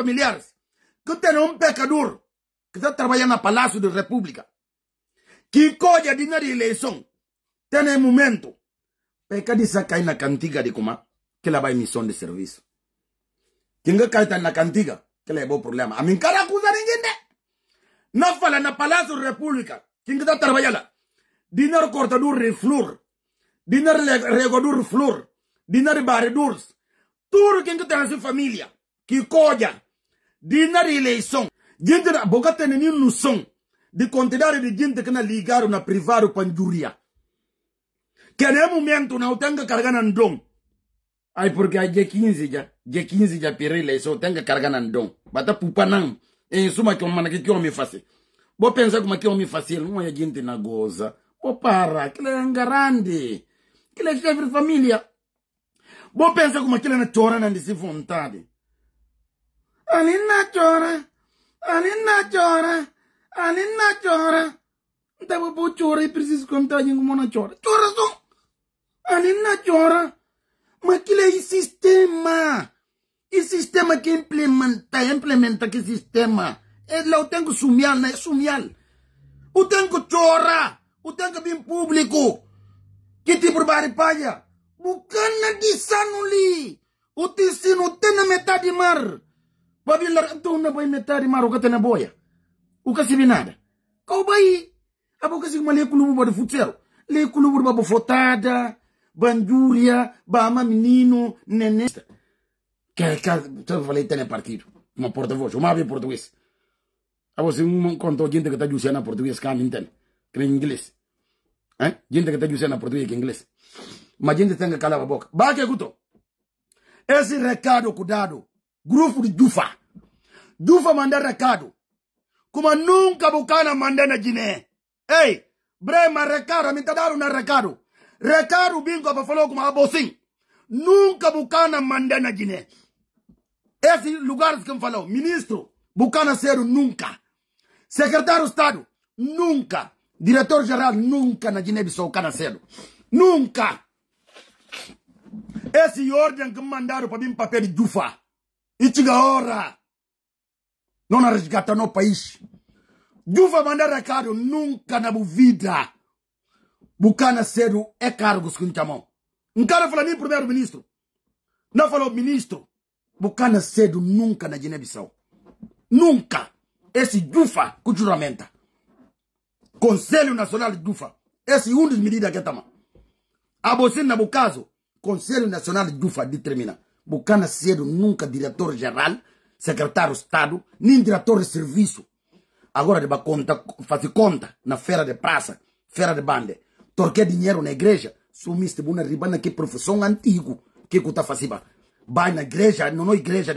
familiares. Que terá un pecador que está en palacio Palacio de República, que coja dinero de elección, tiene momento, momento, Pecadiza que hay na cantiga de coma que va a missão de serviço. Quem en la cantiga, que le va un problema. A mi cara, acusa ninguém, né? fala na Palacio de República, que está trabajando. Dinero cortador de flor, dinero regador de flor, dinero barredor, todo quien que tiene su familia, que colhe, dinari ile isong isom jintena bogatene ni nusom di kontidari di jinte kena ligaru na privaru panjuria kene momento na utanga kargana ndong ai porque ai je 15 ja je 15 ja pire ile so utanga kargana ndong bata pupanang e suma kyo manake kyo mi fasi bo pensa kuma kyo mi fasi mwa ya jinte na goza bo para kile ngarandi kile chef familia bo pensa kuma kile na chora na ndisi fontade A Nina chora. A Nina chora. A Nina chora. Então eu chora e preciso contar em como chora. Chora só. A Nina chora. Mas aquilo é sistema. o sistema que implementa, implementa que sistema. É lá eu tenho sumial né? sumial Eu tenho que chorar. Eu tenho que vir público. Que tipo de baripalha? Bukan na disanuli. O tecino tem na metade mar. Babila tu na boy metari maru kata na boya. Ukasi binada. Kau bayi. Apa kasi Le kulubu de futero. Le kulubu bo fotada. Banjuria. Bama menino. neneste. Que eu vale tem partido. Uma porta-voz. Uma ave português. A você um contou gente que está usando português cá não entende. Que em inglês. Hein? Gente que está usando português que inglês. Mas gente tem que calar a boca. Guto. Esse recado, cuidado. grupo de Dufa. Dufa mandar recado. Como nunca Bucana mandar na Guiné. Ei, Brema, recado, me tá dando um recado. Recado bingo para falar com a Bocim. Nunca Bucana mandar na Guiné. Esse lugar que me falou, ministro, Bucana Cero, nunca. Secretário de Estado, nunca. Diretor-geral, nunca na Guiné-Bissau, Cana Cero. Nunca. Esse ordem que mandaram para mim, papel de Dufa. Itiga hora. Não resgatar no país. Juva mandar recado nunca na vida. Bucana cedo é cargo que chamam. Um cara falou nem primeiro-ministro. Não falou ministro. Bucana cedo nunca na Guiné-Bissau. Nunca. Esse Dufa com juramenta. Conselho Nacional de Dufa. Esse é um dos medidas que tamo A você, no caso, Conselho Nacional de Dufa determina. Bucana Cedo nunca diretor-geral, secretário Estado, nem diretor de serviço. Agora deba conta, faz conta na feira de praça, feira de banda. Torquei dinheiro na igreja, sumiste buna ribana que é profissão antigo que é que tá fazendo. Vai na igreja, não na é igreja